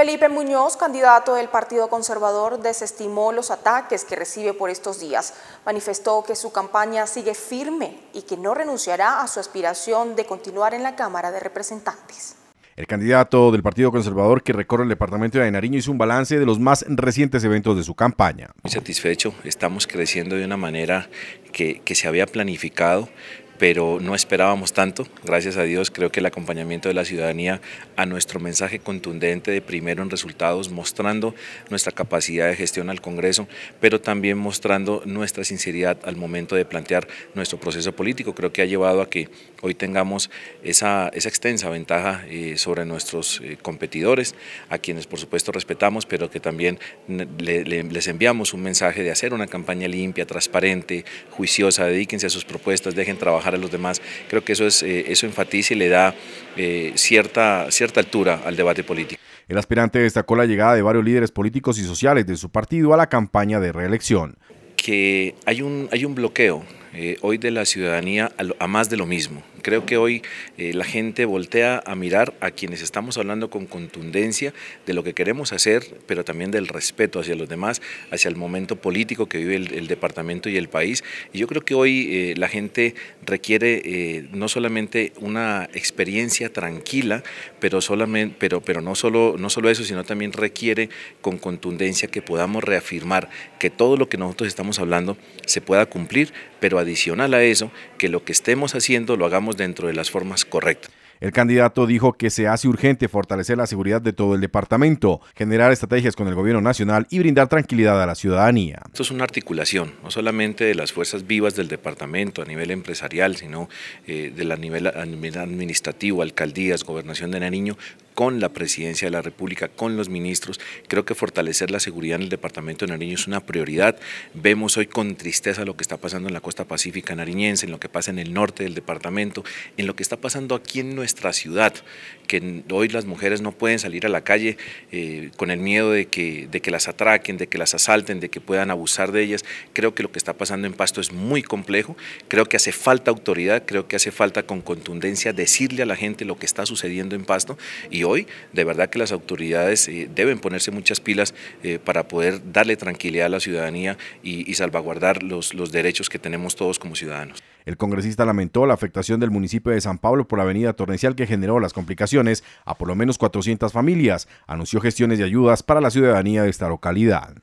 Felipe Muñoz, candidato del Partido Conservador, desestimó los ataques que recibe por estos días. Manifestó que su campaña sigue firme y que no renunciará a su aspiración de continuar en la Cámara de Representantes. El candidato del Partido Conservador que recorre el departamento de Nariño hizo un balance de los más recientes eventos de su campaña. Muy satisfecho, estamos creciendo de una manera que, que se había planificado pero no esperábamos tanto. Gracias a Dios creo que el acompañamiento de la ciudadanía a nuestro mensaje contundente de primero en resultados, mostrando nuestra capacidad de gestión al Congreso, pero también mostrando nuestra sinceridad al momento de plantear nuestro proceso político. Creo que ha llevado a que hoy tengamos esa, extensa ventaja eh, sobre nuestros eh, competidores, a quienes por supuesto respetamos, pero que también les enviamos un mensaje de hacer una campaña limpia, transparente, juiciosa, dedíquense a sus propuestas, dejen trabajar a los demás. Creo que eso, es, eh, eso enfatiza y le da eh, cierta, cierta altura al debate político. El aspirante destacó la llegada de varios líderes políticos y sociales de su partido a la campaña de reelección. Que hay un, hay un bloqueo eh, hoy de la ciudadanía a, más de lo mismo, Creo que hoy eh, la gente voltea a mirar a quienes estamos hablando con contundencia de lo que queremos hacer, pero también del respeto hacia los demás, hacia el momento político que vive el, departamento y el país. Y yo creo que hoy eh, la gente requiere eh, no solamente una experiencia tranquila, pero, solamente, pero, pero no, solo, no solo eso, sino también requiere con contundencia que podamos reafirmar que todo lo que nosotros estamos hablando se pueda cumplir, pero adicional a eso, que lo que estemos haciendo lo hagamos dentro de las formas correctas. El candidato dijo que se hace urgente fortalecer la seguridad de todo el departamento, generar estrategias con el gobierno nacional y brindar tranquilidad a la ciudadanía. Esto es una articulación, no solamente de las fuerzas vivas del departamento a nivel empresarial, sino eh, de la nivel, nivel administrativo, alcaldías, gobernación de Nariño, con la presidencia de la República, con los ministros. Creo que fortalecer la seguridad en el departamento de Nariño es una prioridad. Vemos hoy con tristeza lo que está pasando en la costa pacífica nariñense, en lo que pasa en el norte del departamento, en lo que está pasando aquí en nuestra ciudad, que hoy las mujeres no pueden salir a la calle eh, con el miedo de que, de que las atraquen, de que las asalten, de que puedan abusar de ellas. Creo que lo que está pasando en Pasto es muy complejo, creo que hace falta autoridad, creo que hace falta con contundencia decirle a la gente lo que está sucediendo en Pasto y y hoy de verdad que las autoridades eh, deben ponerse muchas pilas eh, para poder darle tranquilidad a la ciudadanía y, salvaguardar los, los derechos que tenemos todos como ciudadanos. El congresista lamentó la afectación del municipio de San Pablo por la avenida Torrencial que generó las complicaciones a por lo menos 400 familias. Anunció gestiones de ayudas para la ciudadanía de esta localidad.